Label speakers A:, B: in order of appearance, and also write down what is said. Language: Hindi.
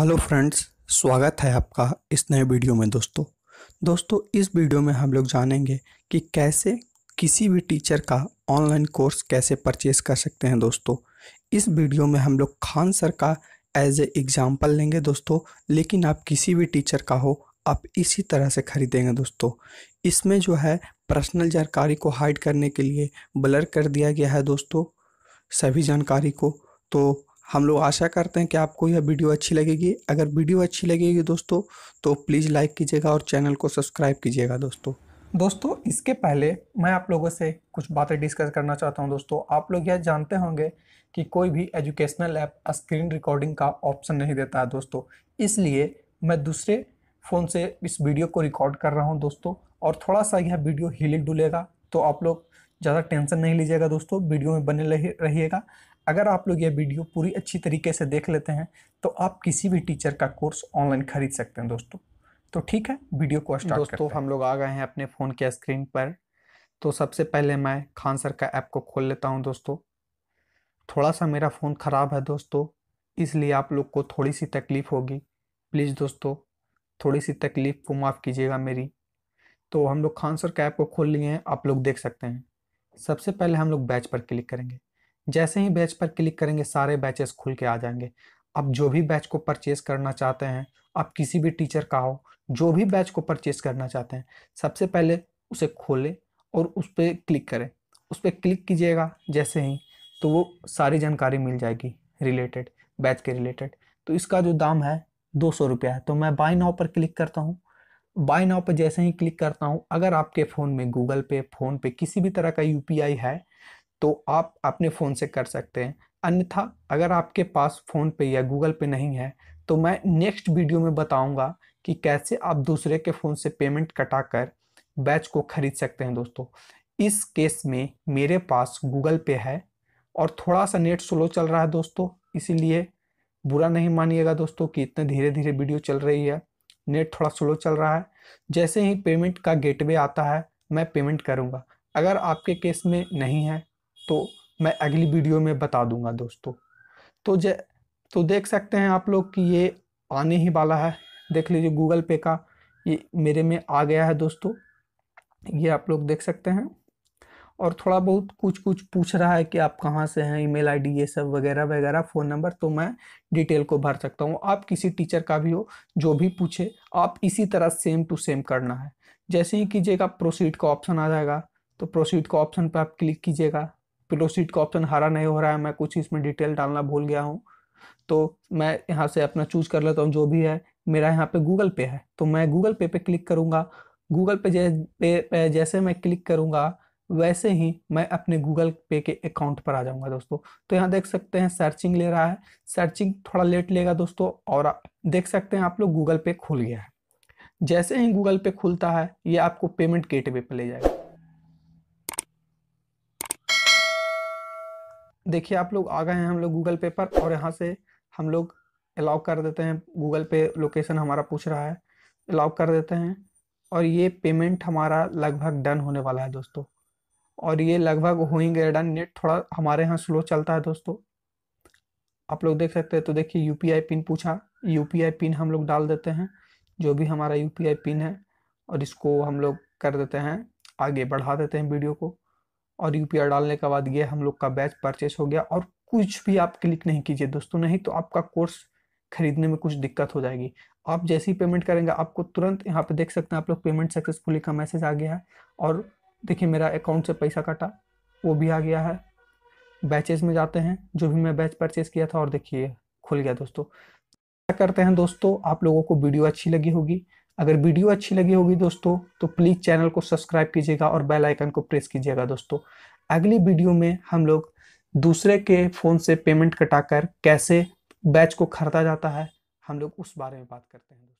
A: हेलो फ्रेंड्स स्वागत है आपका इस नए वीडियो में दोस्तों दोस्तों इस वीडियो में हम लोग जानेंगे कि कैसे किसी भी टीचर का ऑनलाइन कोर्स कैसे परचेस कर सकते हैं दोस्तों इस वीडियो में हम लोग खान सर का एज ए एग्ज़ाम्पल लेंगे दोस्तों लेकिन आप किसी भी टीचर का हो आप इसी तरह से खरीदेंगे दोस्तों इसमें जो है पर्सनल जानकारी को हाइड करने के लिए ब्लर कर दिया गया है दोस्तों सभी जानकारी को तो हम लोग आशा करते हैं कि आपको यह वीडियो अच्छी लगेगी अगर वीडियो अच्छी लगेगी दोस्तों तो प्लीज़ लाइक कीजिएगा और चैनल को सब्सक्राइब कीजिएगा दोस्तों दोस्तों इसके पहले मैं आप लोगों से कुछ बातें डिस्कस करना चाहता हूं दोस्तों आप लोग यह जानते होंगे कि कोई भी एजुकेशनल ऐप स्क्रीन रिकॉर्डिंग का ऑप्शन नहीं देता है दोस्तों इसलिए मैं दूसरे फ़ोन से इस वीडियो को रिकॉर्ड कर रहा हूँ दोस्तों और थोड़ा सा यह वीडियो हिले डुलेगा तो आप लोग ज़्यादा टेंशन नहीं लीजिएगा दोस्तों वीडियो में बने रहिएगा अगर आप लोग यह वीडियो पूरी अच्छी तरीके से देख लेते हैं तो आप किसी भी टीचर का कोर्स ऑनलाइन खरीद सकते हैं दोस्तों तो ठीक है वीडियो को स्टार्ट दोस्तों करते हम लोग आ गए हैं अपने फ़ोन के स्क्रीन पर तो सबसे पहले मैं खान सर का ऐप को खोल लेता हूँ दोस्तों थोड़ा सा मेरा फ़ोन ख़राब है दोस्तों इसलिए आप लोग को थोड़ी सी तकलीफ़ होगी प्लीज़ दोस्तों थोड़ी सी तकलीफ़ को माफ़ कीजिएगा मेरी तो हम लोग खान सर का ऐप को खोल लिए हैं आप लोग देख सकते हैं सबसे पहले हम लोग बैच पर क्लिक करेंगे जैसे ही बैच पर क्लिक करेंगे सारे बैचेस खुल के आ जाएंगे आप जो भी बैच को परचेज करना चाहते हैं आप किसी भी टीचर का हो जो भी बैच को परचेज करना चाहते हैं सबसे पहले उसे खोलें और उस पर क्लिक करें उस पर क्लिक कीजिएगा जैसे ही तो वो सारी जानकारी मिल जाएगी रिलेटेड बैच के रिलेटेड तो इसका जो दाम है दो सौ रुपया है तो मैं बाई नाव पर क्लिक करता हूँ बाय नाव पर जैसे ही क्लिक करता हूँ अगर आपके फ़ोन में गूगल पे फ़ोन पे किसी भी तरह का यू है तो आप अपने फ़ोन से कर सकते हैं अन्यथा अगर आपके पास फ़ोन पे या गूगल पे नहीं है तो मैं नेक्स्ट वीडियो में बताऊंगा कि कैसे आप दूसरे के फ़ोन से पेमेंट कटाकर बैच को ख़रीद सकते हैं दोस्तों इस केस में मेरे पास गूगल पे है और थोड़ा सा नेट स्लो चल रहा है दोस्तों इसीलिए बुरा नहीं मानिएगा दोस्तों कि इतने धीरे धीरे वीडियो चल रही है नेट थोड़ा स्लो चल रहा है जैसे ही पेमेंट का गेटवे आता है मैं पेमेंट करूँगा अगर आपके केस में नहीं है तो मैं अगली वीडियो में बता दूंगा दोस्तों तो जै तो देख सकते हैं आप लोग कि ये आने ही वाला है देख लीजिए गूगल पे का ये मेरे में आ गया है दोस्तों ये आप लोग देख सकते हैं और थोड़ा बहुत कुछ कुछ पूछ रहा है कि आप कहाँ से हैं ईमेल आईडी ये सब वगैरह वगैरह फ़ोन नंबर तो मैं डिटेल को भर सकता हूँ आप किसी टीचर का भी हो जो भी पूछे आप इसी तरह सेम टू सेम करना है जैसे ही कीजिएगा प्रोसीड का ऑप्शन आ जाएगा तो प्रोसीड का ऑप्शन पर आप क्लिक कीजिएगा प्रोसीड का ऑप्शन हरा नहीं हो रहा है मैं कुछ इसमें डिटेल डालना भूल गया हूँ तो मैं यहाँ से अपना चूज कर लेता हूँ जो भी है मेरा यहाँ पे गूगल पे है तो मैं गूगल पे पे क्लिक करूँगा गूगल पे जैसे मैं क्लिक करूँगा वैसे ही मैं अपने गूगल पे के अकाउंट पर आ जाऊंगा दोस्तों तो यहाँ देख सकते हैं सर्चिंग ले रहा है सर्चिंग थोड़ा लेट लेगा दोस्तों और देख सकते हैं आप लोग गूगल पे खुल गया है जैसे ही गूगल पे खुलता है ये आपको पेमेंट गेटवे पर ले जाएगा देखिए आप लोग आ गए हैं हम लोग गूगल पे पर और यहाँ से हम लोग अलाउ कर देते हैं गूगल पे लोकेशन हमारा पूछ रहा है अलाउ कर देते हैं और ये पेमेंट हमारा लगभग डन होने वाला है दोस्तों और ये लगभग हो ही गया डन नेट थोड़ा हमारे यहाँ स्लो चलता है दोस्तों आप लोग देख सकते हैं तो देखिए यू पिन पूछा यू पिन हम लोग डाल देते हैं जो भी हमारा यू पिन है और इसको हम लोग कर देते हैं आगे बढ़ा देते हैं वीडियो को और यू डालने के बाद ये हम लोग का बैच परचेस हो गया और कुछ भी आप क्लिक नहीं कीजिए दोस्तों नहीं तो आपका कोर्स खरीदने में कुछ दिक्कत हो जाएगी आप जैसे ही पेमेंट करेंगे आपको तुरंत यहाँ पे देख सकते हैं आप लोग पेमेंट सक्सेसफुली का मैसेज आ गया है और देखिए मेरा अकाउंट से पैसा कटा वो भी आ गया है बैचेज में जाते हैं जो भी मैं बैच परचेज किया था और देखिए खुल गया दोस्तों क्या करते हैं दोस्तों आप लोगों को वीडियो अच्छी लगी होगी अगर वीडियो अच्छी लगी होगी दोस्तों तो प्लीज़ चैनल को सब्सक्राइब कीजिएगा और बेल आइकन को प्रेस कीजिएगा दोस्तों अगली वीडियो में हम लोग दूसरे के फ़ोन से पेमेंट कटाकर कैसे बैच को खरीदा जाता है हम लोग उस बारे में बात करते हैं